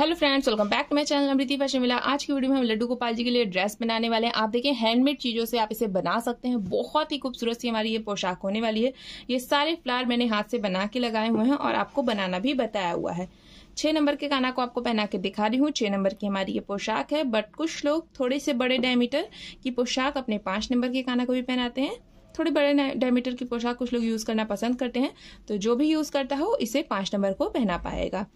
hello friends welcome back to my channel Amriti fashion मिला आज की वीडियो में हम लड्डू गोपाल जी के लिए ड्रेस बनाने वाले हैं आप देखें हैंडमेड चीज़ों से आप इसे बना सकते हैं बहुत ही खूबसूरत सी हमारी ये पोशाक होने वाली है ये सारे फ्लावर मैंने हाथ से बना के लगाए हुए हैं और आपको बनाना भी बताया हुआ है छः नंबर के काना को आपको पहना के दिखा रही हूँ छः नंबर की हमारी ये पोशाक है बट कुछ लोग थोड़े से बड़े डायमीटर की पोशाक अपने पाँच नंबर के काना को भी पहनाते हैं थोड़े बड़े डायमीटर की पोशाक कुछ लोग यूज़ करना पसंद करते हैं तो जो भी यूज़ करता हो इसे पाँच नंबर को पहना पाएगा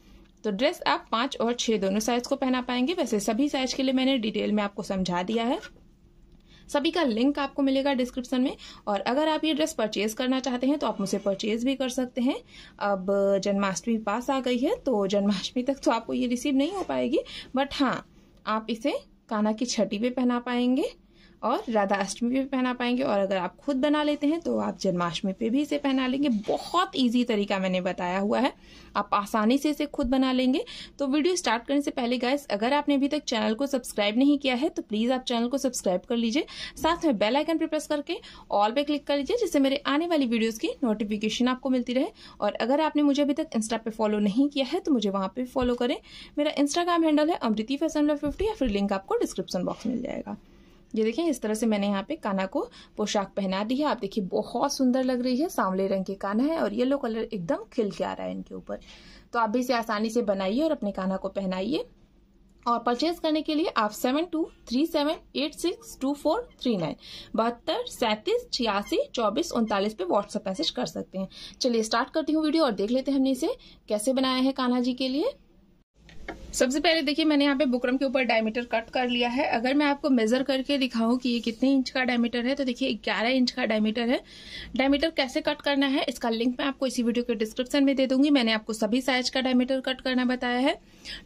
तो ड्रेस आप पाँच और छः दोनों साइज को पहना पाएंगे वैसे सभी साइज के लिए मैंने डिटेल में आपको समझा दिया है सभी का लिंक आपको मिलेगा डिस्क्रिप्शन में और अगर आप ये ड्रेस परचेज करना चाहते हैं तो आप मुझसे परचेज भी कर सकते हैं अब जन्माष्टमी पास आ गई है तो जन्माष्टमी तक तो आपको ये रिसीव नहीं हो पाएगी बट हाँ आप इसे काना की छठी पे पहना पाएंगे और राधा अष्टमी पे पहना पाएंगे और अगर आप खुद बना लेते हैं तो आप जन्माष्टमी पे भी इसे पहना लेंगे बहुत ईजी तरीका मैंने बताया हुआ है आप आसानी से इसे खुद बना लेंगे तो वीडियो स्टार्ट करने से पहले गाइस अगर आपने अभी तक चैनल को सब्सक्राइब नहीं किया है तो प्लीज़ आप चैनल को सब्सक्राइब कर लीजिए साथ में बेल आइकन पर प्रेस करके ऑल पे क्लिक कर लीजिए जिससे मेरे आने वाली वीडियोज़ की नोटिफिकेशन आपको मिलती रहे और अगर आपने मुझे अभी तक इंस्टा पे फॉलो नहीं किया है तो मुझे वहाँ पर फॉलो करें मेरा इंस्टाग्राम हैंडल है अमृति फैसन फिफ्टी या फिर लिंक आपको डिस्क्रिप्शन बॉक्स मिल जाएगा ये देखिए इस तरह से मैंने यहाँ पे काना को पोशाक पहना दी है आप देखिए बहुत सुंदर लग रही है सांवले रंग के काना है और येलो कलर एकदम खिल के आ रहा है इनके ऊपर तो आप भी इसे आसानी से बनाइए और अपने काना को पहनाइए और परचेज करने के लिए आप seven two three seven eight six two four three nine बहत्तर सैंतीस छियासी चौबीस उनतालीस पे व्हाट्सएप मैसेज कर सकते हैं चलिए स्टार्ट करती हूँ वीडियो और देख लेते हैं हमने इसे कैसे बनाया है कान्हा जी के लिए सबसे पहले देखिए मैंने यहाँ पे बुकरम के ऊपर डायमीटर कट कर लिया है अगर मैं आपको मेजर करके दिखाऊं कि ये कितने इंच का डायमीटर है तो देखिए 11 इंच का डायमीटर है डायमीटर कैसे कट करना है इसका लिंक मैं आपको इसी वीडियो के डिस्क्रिप्शन में दे दूंगी मैंने आपको सभी साइज का डायमीटर कट करना बताया है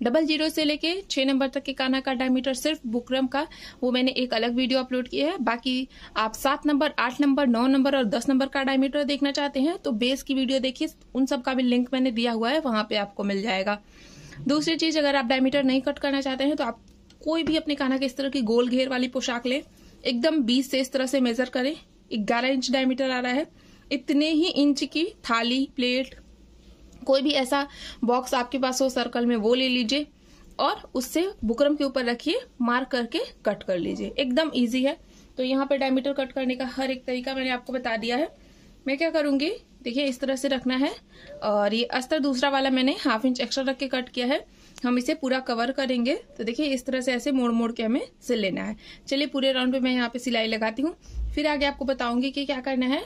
डबल जीरो से लेके छह नंबर तक के काना का डायमीटर सिर्फ बुकरम का वो मैंने एक अलग वीडियो अपलोड किया है बाकी आप सात नंबर आठ नंबर नौ नंबर और दस नंबर का डायमीटर देखना चाहते हैं तो बेस की वीडियो देखिए उन सब का भी लिंक मैंने दिया हुआ है वहां पर आपको मिल जाएगा दूसरी चीज अगर आप डायमीटर नहीं कट करना चाहते हैं तो आप कोई भी अपने काना के इस तरह की गोल घेर वाली पोशाक लें एकदम बीस से इस तरह से मेजर करें ग्यारह इंच डायमीटर आ रहा है इतने ही इंच की थाली प्लेट कोई भी ऐसा बॉक्स आपके पास हो सर्कल में वो ले लीजिए और उससे बुकरम के ऊपर रखिए मार्क करके कट कर लीजिए एकदम इजी है तो यहाँ पर डायमीटर कट करने का हर एक तरीका मैंने आपको बता दिया है मैं क्या करूंगी देखिए इस तरह से रखना है और ये अस्तर दूसरा वाला मैंने हाफ इंच एक्स्ट्रा रख के कट किया है हम इसे पूरा कवर करेंगे तो देखिए इस तरह से ऐसे मोड़ मोड़ के हमें से लेना है चलिए पूरे राउंड पे मैं यहाँ पे सिलाई लगाती हूँ फिर आगे आपको बताऊंगी कि क्या करना है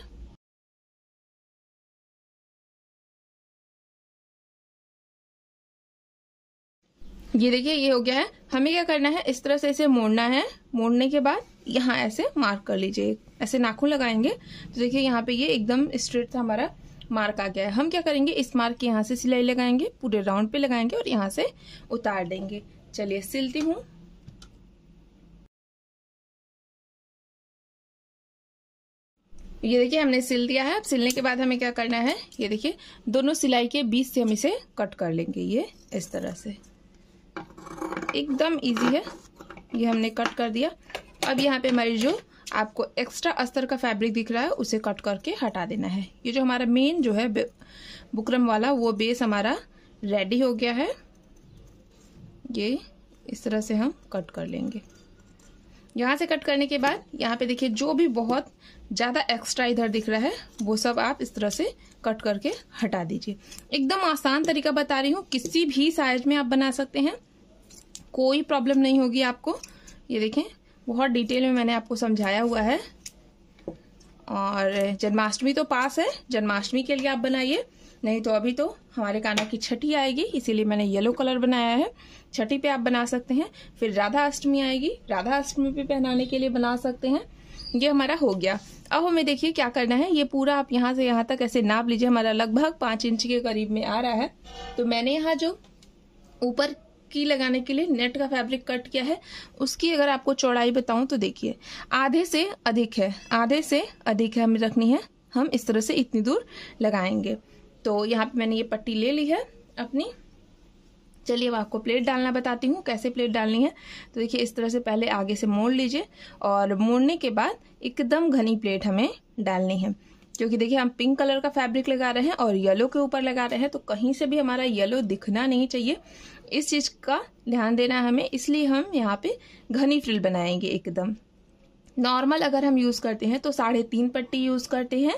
ये देखिए ये हो गया है हमें क्या करना है इस तरह से इसे मोड़ना है मोड़ने के बाद यहाँ ऐसे मार्क कर लीजिए ऐसे नाखून लगाएंगे तो देखिए यहाँ पे ये एकदम स्ट्रेट था हमारा मार्क आ गया है हम क्या करेंगे इस मार्क के यहाँ से सिलाई लगाएंगे पूरे राउंड पे लगाएंगे और यहाँ से उतार देंगे चलिए सिलती हूँ ये देखिए हमने सिल दिया है अब सिलने के बाद हमें क्या करना है ये देखिए दोनों सिलाई के बीच से हम इसे कट कर लेंगे ये इस तरह से एकदम इजी है ये हमने कट कर दिया अब यहाँ पे हमारी जो आपको एक्स्ट्रा अस्तर का फैब्रिक दिख रहा है उसे कट करके हटा देना है ये जो हमारा मेन जो है बुकरम वाला वो बेस हमारा रेडी हो गया है ये इस तरह से हम कट कर लेंगे यहाँ से कट करने के बाद यहाँ पे देखिए जो भी बहुत ज़्यादा एक्स्ट्रा इधर दिख रहा है वो सब आप इस तरह से कट करके हटा दीजिए एकदम आसान तरीका बता रही हूँ किसी भी साइज में आप बना सकते हैं कोई प्रॉब्लम नहीं होगी आपको ये देखें बहुत डिटेल में मैंने आपको समझाया हुआ है और जन्माष्टमी तो पास है जन्माष्टमी के लिए आप बनाइए नहीं तो अभी तो हमारे काना की छठी आएगी इसीलिए मैंने येलो कलर बनाया है छठी पे आप बना सकते हैं फिर राधा अष्टमी आएगी राधा अष्टमी पे पहनाने के लिए बना सकते हैं ये हमारा हो गया अब हमें देखिए क्या करना है ये पूरा आप यहाँ से यहाँ तक ऐसे नाप लीजिए हमारा लगभग पाँच इंच के करीब में आ रहा है तो मैंने यहाँ जो ऊपर की लगाने के लिए नेट का फैब्रिक कट किया है उसकी अगर आपको चौड़ाई बताऊं तो देखिए आधे से अधिक है आधे से अधिक है हमें रखनी है हम इस तरह से इतनी दूर लगाएंगे तो यहाँ पे मैंने ये पट्टी ले ली है अपनी चलिए अब आपको प्लेट डालना बताती हूँ कैसे प्लेट डालनी है तो देखिए इस तरह से पहले आगे से मोड़ लीजिए और मोड़ने के बाद एकदम घनी प्लेट हमें डालनी है क्योंकि देखिए हम पिंक कलर का फैब्रिक लगा रहे हैं और येलो के ऊपर लगा रहे हैं तो कहीं से भी हमारा येलो दिखना नहीं चाहिए इस चीज़ का ध्यान देना है हमें इसलिए हम यहाँ पे घनी फ्रिल बनाएंगे एकदम नॉर्मल अगर हम यूज़ करते हैं तो साढ़े तीन पट्टी यूज़ करते हैं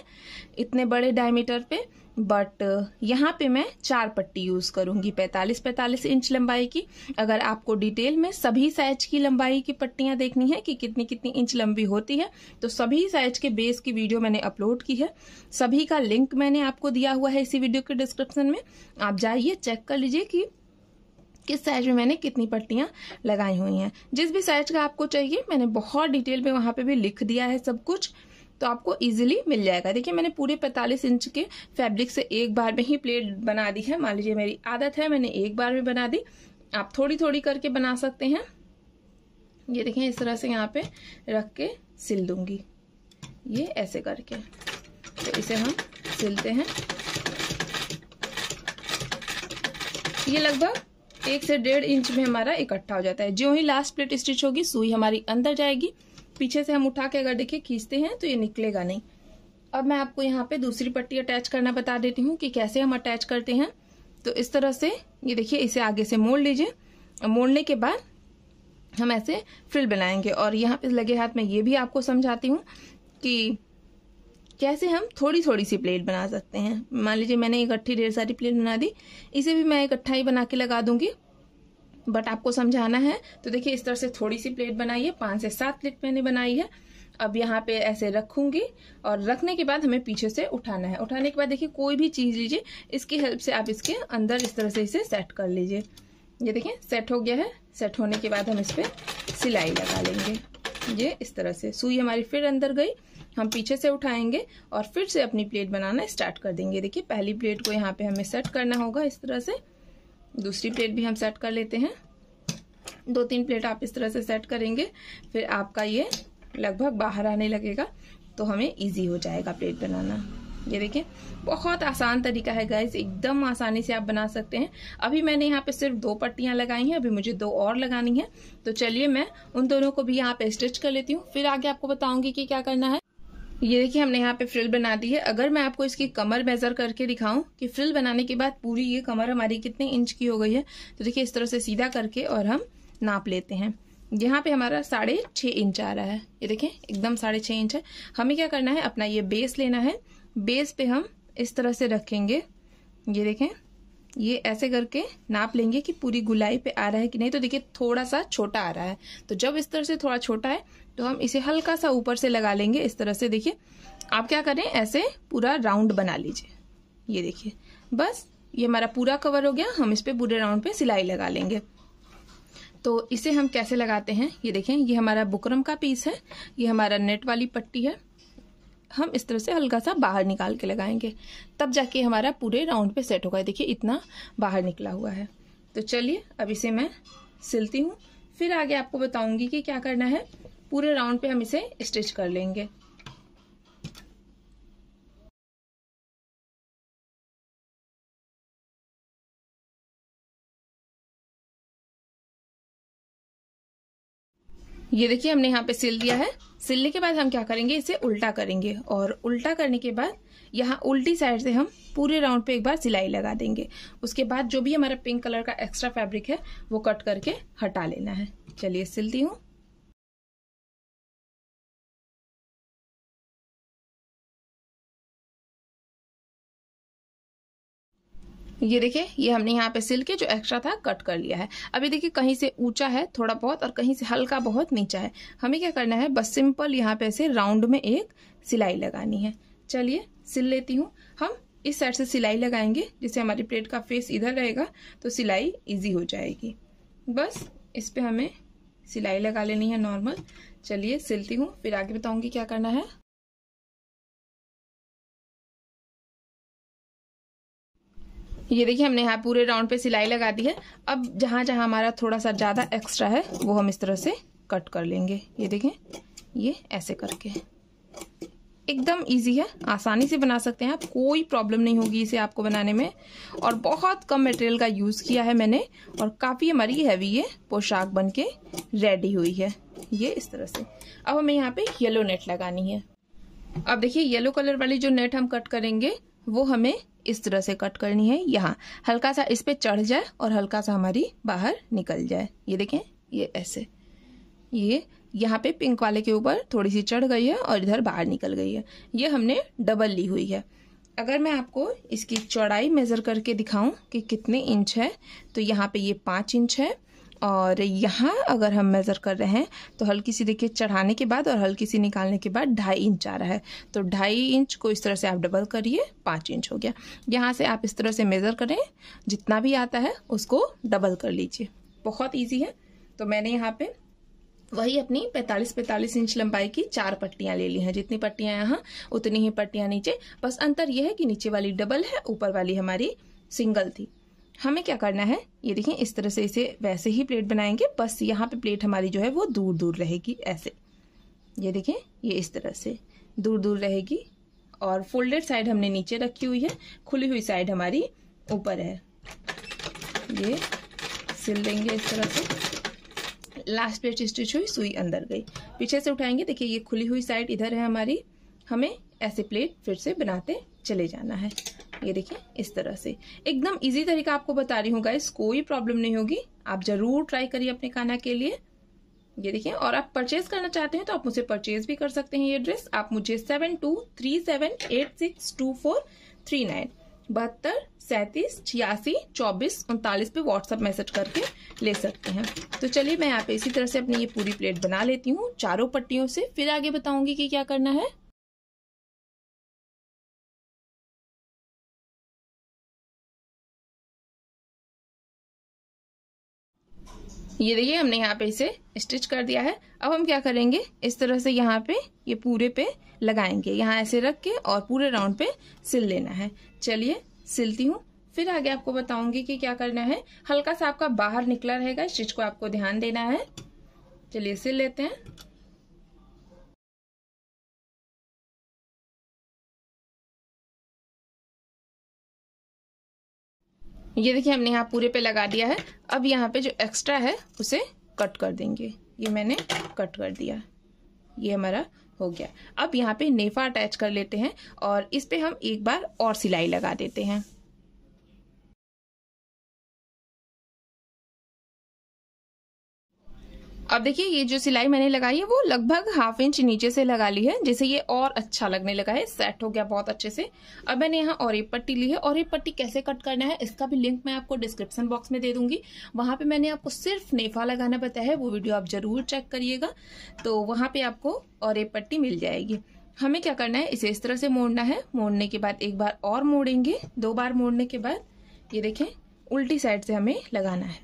इतने बड़े डायमीटर पे बट uh, यहाँ पे मैं चार पट्टी यूज करूंगी 45 45 इंच लंबाई की अगर आपको डिटेल में सभी साइज की लंबाई की पट्टियां देखनी है कि कितनी कितनी इंच लंबी होती है तो सभी साइज के बेस की वीडियो मैंने अपलोड की है सभी का लिंक मैंने आपको दिया हुआ है इसी वीडियो के डिस्क्रिप्शन में आप जाइए चेक कर लीजिए कि किस साइज में मैंने कितनी पट्टियां लगाई हुई हैं जिस भी साइज का आपको चाहिए मैंने बहुत डिटेल में वहां पे भी लिख दिया है सब कुछ तो आपको इजीली मिल जाएगा देखिए मैंने पूरे 45 इंच के फैब्रिक से एक बार में ही प्लेट बना दी है मान लीजिए मेरी आदत है मैंने एक बार में बना दी आप थोड़ी थोड़ी करके बना सकते हैं ये देखें इस तरह से यहाँ पे रख के सिल दूंगी ये ऐसे करके तो इसे हम सिलते हैं ये लगभग एक से डेढ़ इंच में हमारा इकट्ठा हो जाता है जो ही लास्ट प्लेट स्टिच होगी सुई हमारी अंदर जाएगी पीछे से हम उठा के अगर देखिए खींचते हैं तो ये निकलेगा नहीं अब मैं आपको यहाँ पे दूसरी पट्टी अटैच करना बता देती हूँ कि कैसे हम अटैच करते हैं तो इस तरह से ये देखिए इसे आगे से मोड़ लीजिए और मोड़ने के बाद हम ऐसे फ्रिल बनाएंगे और यहाँ पे लगे हाथ में ये भी आपको समझाती हूँ कि कैसे हम थोड़ी थोड़ी सी प्लेट बना सकते हैं मान लीजिए मैंने इकट्ठी ढेर सारी प्लेट बना दी इसे भी मैं इकट्ठा ही बना के लगा दूंगी बट आपको समझाना है तो देखिए इस तरह से थोड़ी सी प्लेट बनाइए पाँच से सात प्लेट मैंने बनाई है अब यहाँ पे ऐसे रखूंगी और रखने के बाद हमें पीछे से उठाना है उठाने के बाद देखिए कोई भी चीज़ लीजिए इसकी हेल्प से आप इसके अंदर इस तरह से इसे सेट कर लीजिए ये देखिए सेट हो गया है सेट होने के बाद हम इस पर सिलाई लगा लेंगे ये इस तरह से सुई हमारी फिर अंदर गई हम पीछे से उठाएंगे और फिर से अपनी प्लेट बनाना स्टार्ट कर देंगे देखिए पहली प्लेट को यहाँ पे हमें सेट करना होगा इस तरह से दूसरी प्लेट भी हम सेट कर लेते हैं दो तीन प्लेट आप इस तरह से सेट करेंगे फिर आपका ये लगभग बाहर आने लगेगा तो हमें इजी हो जाएगा प्लेट बनाना ये देखिए बहुत आसान तरीका है गाइज एकदम आसानी से आप बना सकते हैं अभी मैंने यहाँ पे सिर्फ दो पट्टियाँ लगाई हैं अभी मुझे दो और लगानी है तो चलिए मैं उन दोनों को भी यहाँ पे स्टिच कर लेती हूँ फिर आगे आपको बताऊंगी कि क्या करना है ये देखिए हमने यहाँ पे फ्रिल बना दी है अगर मैं आपको इसकी कमर मेजर करके दिखाऊं कि फ्रिल बनाने के बाद पूरी ये कमर हमारी कितने इंच की हो गई है तो देखिए इस तरह से सीधा करके और हम नाप लेते हैं यहाँ पे हमारा साढ़े छः इंच आ रहा है ये देखें एकदम साढ़े छः इंच है हमें क्या करना है अपना ये बेस लेना है बेस पे हम इस तरह से रखेंगे ये देखें ये ऐसे करके नाप लेंगे कि पूरी गुलाई पे आ रहा है कि नहीं तो देखिए थोड़ा सा छोटा आ रहा है तो जब इस तरह से थोड़ा छोटा है तो हम इसे हल्का सा ऊपर से लगा लेंगे इस तरह से देखिए आप क्या करें ऐसे पूरा राउंड बना लीजिए ये देखिए बस ये हमारा पूरा कवर हो गया हम इस पर पूरे राउंड पे सिलाई लगा लेंगे तो इसे हम कैसे लगाते हैं ये देखें ये हमारा बुकरम का पीस है ये हमारा नेट वाली पट्टी है हम इस तरह से हल्का सा बाहर निकाल के लगाएंगे तब जाके हमारा पूरे राउंड पे सेट होगा देखिए इतना बाहर निकला हुआ है तो चलिए अब इसे मैं सिलती हूँ फिर आगे आपको बताऊंगी कि क्या करना है पूरे राउंड पे हम इसे स्टिच कर लेंगे ये देखिए हमने यहाँ पे सिल दिया है सिलने के बाद हम क्या करेंगे इसे उल्टा करेंगे और उल्टा करने के बाद यहाँ उल्टी साइड से हम पूरे राउंड पे एक बार सिलाई लगा देंगे उसके बाद जो भी हमारा पिंक कलर का एक्स्ट्रा फैब्रिक है वो कट करके हटा लेना है चलिए सिलती हूँ ये देखिए ये हमने यहाँ पे सिल के जो एक्स्ट्रा था कट कर लिया है अभी देखिए कहीं से ऊंचा है थोड़ा बहुत और कहीं से हल्का बहुत नीचा है हमें क्या करना है बस सिंपल यहाँ पे ऐसे राउंड में एक सिलाई लगानी है चलिए सिल लेती हूँ हम इस साइड से सिलाई लगाएंगे जिससे हमारी प्लेट का फेस इधर रहेगा तो सिलाई ईजी हो जाएगी बस इस पर हमें सिलाई लगा लेनी है नॉर्मल चलिए सिलती हूँ फिर आगे बताऊँगी क्या करना है ये देखिए हमने यहाँ पूरे राउंड पे सिलाई लगा दी है अब जहाँ जहाँ हमारा थोड़ा सा ज़्यादा एक्स्ट्रा है वो हम इस तरह से कट कर लेंगे ये देखें ये ऐसे करके एकदम इजी है आसानी से बना सकते हैं आप कोई प्रॉब्लम नहीं होगी इसे आपको बनाने में और बहुत कम मटेरियल का यूज़ किया है मैंने और काफ़ी हमारी हैवी ये पोशाक बन के रेडी हुई है ये इस तरह से अब हमें यहाँ पे येलो नेट लगानी है अब देखिए येलो कलर वाली जो नेट हम कट करेंगे वो हमें इस तरह से कट करनी है यहाँ हल्का सा इस पर चढ़ जाए और हल्का सा हमारी बाहर निकल जाए ये देखें ये ऐसे ये यहाँ पे पिंक वाले के ऊपर थोड़ी सी चढ़ गई है और इधर बाहर निकल गई है ये हमने डबल ली हुई है अगर मैं आपको इसकी चौड़ाई मेज़र करके दिखाऊं कि कितने इंच है तो यहाँ पे ये पाँच इंच है और यहाँ अगर हम मेज़र कर रहे हैं तो हल्की सी देखिए चढ़ाने के बाद और हल्की सी निकालने के बाद ढाई इंच आ रहा है तो ढाई इंच को इस तरह से आप डबल करिए पाँच इंच हो गया यहाँ से आप इस तरह से मेज़र करें जितना भी आता है उसको डबल कर लीजिए बहुत ईजी है तो मैंने यहाँ पर वही अपनी 45-45 इंच लंबाई की चार पट्टियां ले ली हैं जितनी पट्टियां यहाँ उतनी ही पट्टियां नीचे बस अंतर यह है कि नीचे वाली डबल है ऊपर वाली हमारी सिंगल थी हमें क्या करना है ये देखिए इस तरह से इसे वैसे ही प्लेट बनाएंगे बस यहाँ पे प्लेट हमारी जो है वो दूर दूर रहेगी ऐसे ये देखिए ये इस तरह से दूर दूर रहेगी और फोल्डेड साइड हमने नीचे रखी हुई है खुली हुई साइड हमारी ऊपर है ये सिल देंगे इस तरह से लास्ट प्लेट स्टिच हुई सुई अंदर गई पीछे से उठाएंगे देखिए ये खुली हुई साइड इधर है हमारी हमें ऐसे प्लेट फिर से बनाते चले जाना है ये देखिए इस तरह से एकदम इजी तरीका आपको बता रही हूँ गाइस कोई प्रॉब्लम नहीं होगी आप जरूर ट्राई करिए अपने खाना के लिए ये देखिए और आप परचेज करना चाहते हैं तो आप मुझे परचेज भी कर सकते हैं ये ड्रेस आप मुझे seven two three seven eight six two four three nine बहत्तर सैंतीस छियासी चौबीस उनतालीस पे व्हाट्सअप मैसेज करके ले सकते हैं तो चलिए मैं यहाँ पे इसी तरह से अपनी ये पूरी प्लेट बना लेती हूँ चारों पट्टियों से फिर आगे बताऊंगी कि क्या करना है ये देखिए हमने यहाँ पे इसे स्टिच कर दिया है अब हम क्या करेंगे इस तरह से यहाँ पे ये पूरे पे लगाएंगे यहाँ ऐसे रख के और पूरे राउंड पे सिल लेना है चलिए सिलती हूँ फिर आगे आपको बताऊंगी कि क्या करना है हल्का सा आपका बाहर निकला रहेगा स्टिच को आपको ध्यान देना है चलिए सिल लेते हैं ये देखिए हमने यहाँ पूरे पे लगा दिया है अब यहाँ पे जो एक्स्ट्रा है उसे कट कर देंगे ये मैंने कट कर दिया ये हमारा हो गया अब यहाँ पे नेफा अटैच कर लेते हैं और इस पर हम एक बार और सिलाई लगा देते हैं अब देखिए ये जो सिलाई मैंने लगाई है वो लगभग हाफ इंच नीचे से लगा ली है जिससे ये और अच्छा लगने लगा है सेट हो गया बहुत अच्छे से अब मैंने यहाँ और एक पट्टी ली है और एक पट्टी कैसे कट करना है इसका भी लिंक मैं आपको डिस्क्रिप्शन बॉक्स में दे दूंगी वहां पे मैंने आपको सिर्फ नेफा लगाना बताया है वो वीडियो आप जरूर चेक करिएगा तो वहां पे आपको और एक पट्टी मिल जाएगी हमें क्या करना है इसे इस तरह से मोड़ना है मोड़ने के बाद एक बार और मोड़ेंगे दो बार मोड़ने के बाद ये देखें उल्टी साइड से हमें लगाना है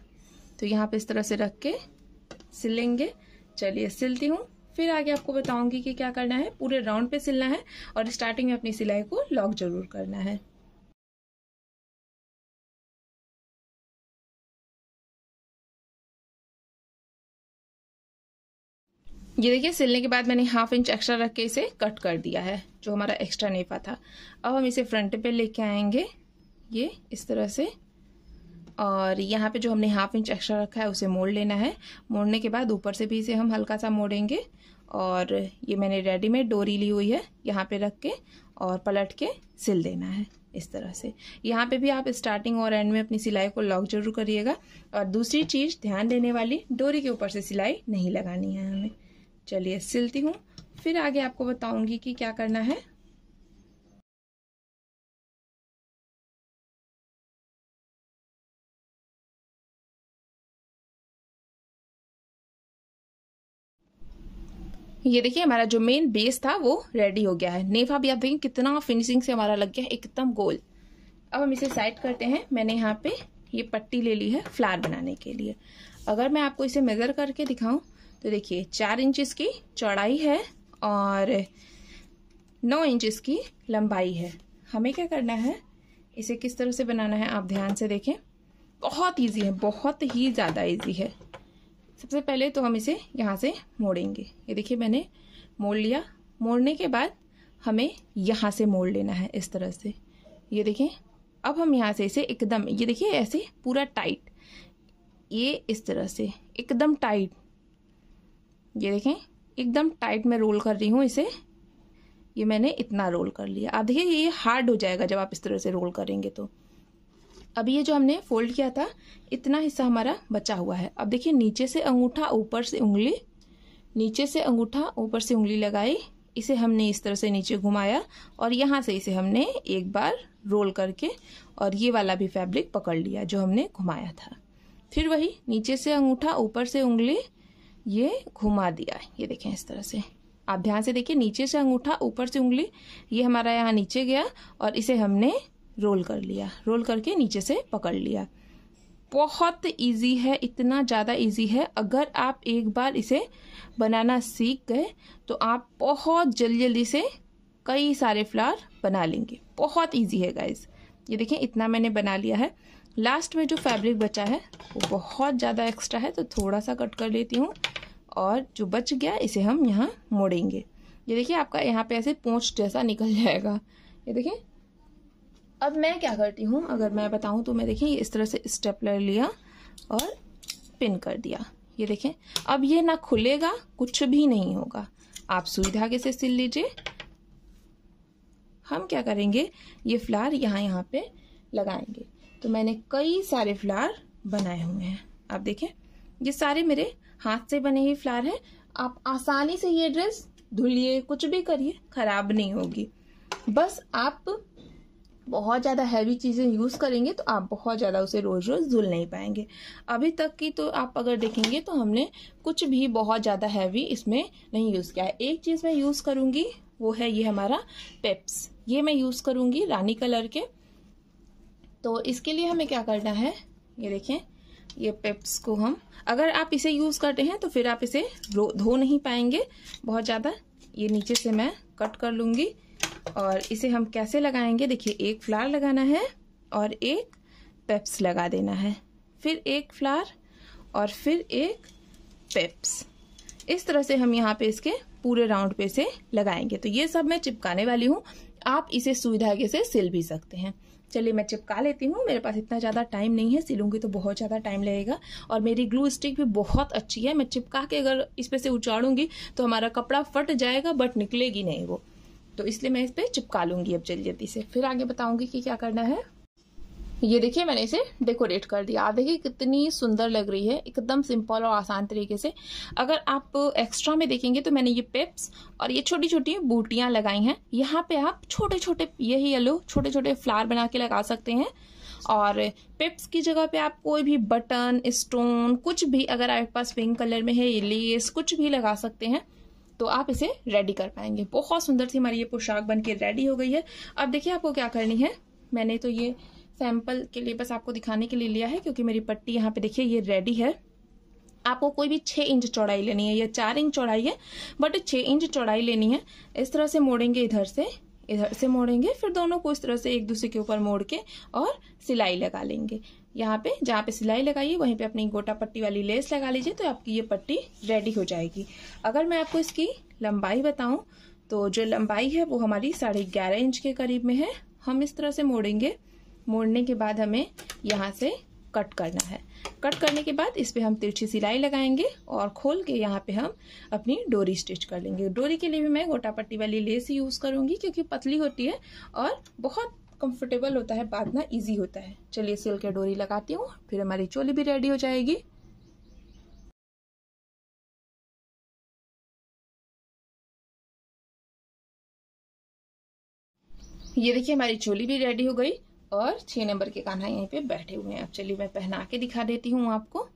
तो यहाँ पे इस तरह से रख के सिलेंगे चलिए सिलती हूँ फिर आगे आपको बताऊंगी कि क्या करना है पूरे राउंड पे सिलना है और स्टार्टिंग में अपनी सिलाई को लॉक जरूर करना है ये देखिए सिलने के बाद मैंने हाफ इंच एक्स्ट्रा रख के इसे कट कर दिया है जो हमारा एक्स्ट्रा नेफा था अब हम इसे फ्रंट पे लेके आएंगे ये इस तरह से और यहाँ पे जो हमने हाफ इंच एक्स्ट्रा रखा है उसे मोड़ लेना है मोड़ने के बाद ऊपर से भी इसे हम हल्का सा मोड़ेंगे और ये मैंने रेडीमेड डोरी ली हुई है यहाँ पे रख के और पलट के सिल देना है इस तरह से यहाँ पे भी आप स्टार्टिंग और एंड में अपनी सिलाई को लॉक जरूर करिएगा और दूसरी चीज़ ध्यान देने वाली डोरी के ऊपर से सिलाई नहीं लगानी है हमें चलिए सिलती हूँ फिर आगे आपको बताऊँगी कि क्या करना है ये देखिए हमारा जो मेन बेस था वो रेडी हो गया है नेफा भी आप देखें कितना फिनिशिंग से हमारा लग गया है एकदम गोल अब हम इसे साइड करते हैं मैंने यहाँ पे ये पट्टी ले ली है फ्लावर बनाने के लिए अगर मैं आपको इसे मेज़र करके दिखाऊं तो देखिए चार इंच की चौड़ाई है और नौ इंच की लंबाई है हमें क्या करना है इसे किस तरह से बनाना है आप ध्यान से देखें बहुत ईजी है बहुत ही ज़्यादा ईजी है सबसे पहले तो हम इसे यहाँ से मोड़ेंगे ये देखिए मैंने मोड़ लिया मोड़ने के बाद हमें यहाँ से मोड़ लेना है इस तरह से ये देखें अब हम यहाँ से इसे एकदम ये देखिए ऐसे पूरा टाइट ये इस तरह से एकदम टाइट ये देखें एकदम टाइट में रोल कर रही हूँ इसे ये मैंने इतना रोल कर लिया अब देखिए ये हार्ड हो जाएगा जब आप इस तरह से रोल करेंगे तो अब ये जो हमने फोल्ड किया था इतना हिस्सा हमारा बचा हुआ है अब देखिए नीचे से अंगूठा ऊपर से उंगली नीचे से अंगूठा ऊपर से उंगली लगाई इसे हमने इस तरह से नीचे घुमाया और यहाँ से इसे हमने एक बार रोल करके और ये वाला भी फैब्रिक पकड़ लिया जो हमने घुमाया था फिर वही नीचे से अंगूठा ऊपर से उंगली ये घुमा दिया ये देखें इस तरह से आप ध्यान से देखिए नीचे से अंगूठा ऊपर से उंगली ये हमारा यहाँ नीचे गया और इसे हमने रोल कर लिया रोल करके नीचे से पकड़ लिया बहुत इजी है इतना ज़्यादा इजी है अगर आप एक बार इसे बनाना सीख गए तो आप बहुत जल्दी जल्दी से कई सारे फ्लावर बना लेंगे बहुत इजी है गाइज ये देखिए इतना मैंने बना लिया है लास्ट में जो फैब्रिक बचा है वो बहुत ज़्यादा एक्स्ट्रा है तो थोड़ा सा कट कर लेती हूँ और जो बच गया इसे हम यहाँ मोड़ेंगे ये देखिए आपका यहाँ पे ऐसे पोंछ जैसा निकल जाएगा ये देखिए अब मैं क्या करती हूँ अगर मैं बताऊँ तो मैं देखिए इस तरह से स्टेपलर लिया और पिन कर दिया ये देखें अब ये ना खुलेगा कुछ भी नहीं होगा आप सुई धागे से सिल लीजिए हम क्या करेंगे ये फ्लार यहाँ यहाँ पे लगाएंगे तो मैंने कई सारे फ्लार बनाए हुए हैं आप देखें ये सारे मेरे हाथ से बने हुए फ्लार हैं आप आसानी से ये ड्रेस धुलिए कुछ भी करिए खराब नहीं होगी बस आप बहुत ज़्यादा हैवी चीज़ें यूज़ करेंगे तो आप बहुत ज़्यादा उसे रोज़ रोज़ धुल नहीं पाएंगे अभी तक की तो आप अगर देखेंगे तो हमने कुछ भी बहुत ज़्यादा हैवी इसमें नहीं यूज़ किया है एक चीज़ मैं यूज़ करूँगी वो है ये हमारा पेप्स ये मैं यूज़ करूँगी रानी कलर के तो इसके लिए हमें क्या करना है ये देखें ये पेप्स को हम अगर आप इसे यूज़ करते हैं तो फिर आप इसे धो नहीं पाएंगे बहुत ज़्यादा ये नीचे से मैं कट कर लूँगी और इसे हम कैसे लगाएंगे देखिए एक फ्लावर लगाना है और एक पेप्स लगा देना है फिर एक फ्लावर और फिर एक पेप्स इस तरह से हम यहाँ पे इसके पूरे राउंड पे से लगाएंगे तो ये सब मैं चिपकाने वाली हूँ आप इसे सुविधा के से सिल भी सकते हैं चलिए मैं चिपका लेती हूँ मेरे पास इतना ज़्यादा टाइम नहीं है सिलूंगी तो बहुत ज़्यादा टाइम लगेगा और मेरी ग्लू स्टिक भी बहुत अच्छी है मैं चिपका के अगर इस पर से उचाड़ूंगी तो हमारा कपड़ा फट जाएगा बट निकलेगी नहीं वो तो इसलिए मैं इस पर चिपका लूंगी अब जल्दी जल्दी से फिर आगे बताऊंगी कि क्या करना है ये देखिए मैंने इसे डेकोरेट कर दिया आप देखिए कितनी सुंदर लग रही है एकदम सिंपल और आसान तरीके से अगर आप एक्स्ट्रा में देखेंगे तो मैंने ये पेप्स और ये छोटी छोटी बूटियां लगाई हैं यहाँ पे आप छोटे छोटे यही येलो छोटे छोटे फ्लावर बना के लगा सकते हैं और पेप्स की जगह पे आप कोई भी बटन स्टोन कुछ भी अगर आपके पास पिंक कलर में है ये लेस कुछ भी लगा सकते हैं तो आप इसे रेडी कर पाएंगे बहुत सुंदर सी हमारी ये पोशाक बन के रेडी हो गई है अब देखिए आपको क्या करनी है मैंने तो ये सैम्पल के लिए बस आपको दिखाने के लिए लिया है क्योंकि मेरी पट्टी यहाँ पे देखिए ये रेडी है आपको कोई भी छः इंच चौड़ाई लेनी है या चार इंच चौड़ाई है बट छः इंच चौड़ाई लेनी है इस तरह से मोड़ेंगे इधर से इधर से मोड़ेंगे फिर दोनों को इस तरह से एक दूसरे के ऊपर मोड़ के और सिलाई लगा लेंगे यहाँ पे जहाँ पे सिलाई लगाइए वहीं पे अपनी गोटा पट्टी वाली लेस लगा लीजिए तो आपकी ये पट्टी रेडी हो जाएगी अगर मैं आपको इसकी लंबाई बताऊँ तो जो लंबाई है वो हमारी साढ़े ग्यारह इंच के करीब में है हम इस तरह से मोड़ेंगे मोड़ने के बाद हमें यहाँ से कट करना है कट करने के बाद इस पर हम तिरछी सिलाई लगाएंगे और खोल के यहाँ पे हम अपनी डोरी स्टिच कर लेंगे डोरी के लिए भी मैं गोटा पट्टी वाली लेस यूज़ करूँगी क्योंकि पतली होती है और बहुत कंफर्टेबल होता है बांधना इजी होता है चलिए सिल के डोरी लगाती हूँ फिर हमारी चोली भी रेडी हो जाएगी ये देखिए हमारी चोली भी रेडी हो गई और छः नंबर के कान्हा यहीं पे बैठे हुए हैं अब चलिए मैं पहना के दिखा देती हूँ आपको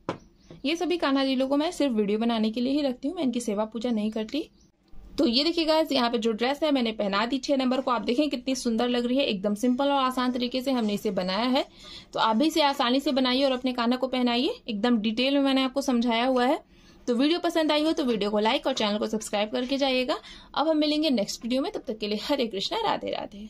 ये सभी कान्हा जी लोगों मैं सिर्फ वीडियो बनाने के लिए ही रखती हूँ मैं इनकी सेवा पूजा नहीं करती तो ये देखिएगा यहाँ पे जो ड्रेस है मैंने पहना दी छह नंबर को आप देखें कितनी सुंदर लग रही है एकदम सिंपल और आसान तरीके से हमने इसे बनाया है तो आप भी इसे आसानी से बनाइए और अपने कान्हा को पहनाइए एकदम डिटेल में मैंने आपको समझाया हुआ है तो वीडियो पसंद आई हो तो वीडियो को लाइक और चैनल को सब्सक्राइब करके जाइएगा अब हम मिलेंगे नेक्स्ट वीडियो में तब तक के लिए हरे कृष्णा राधे राधे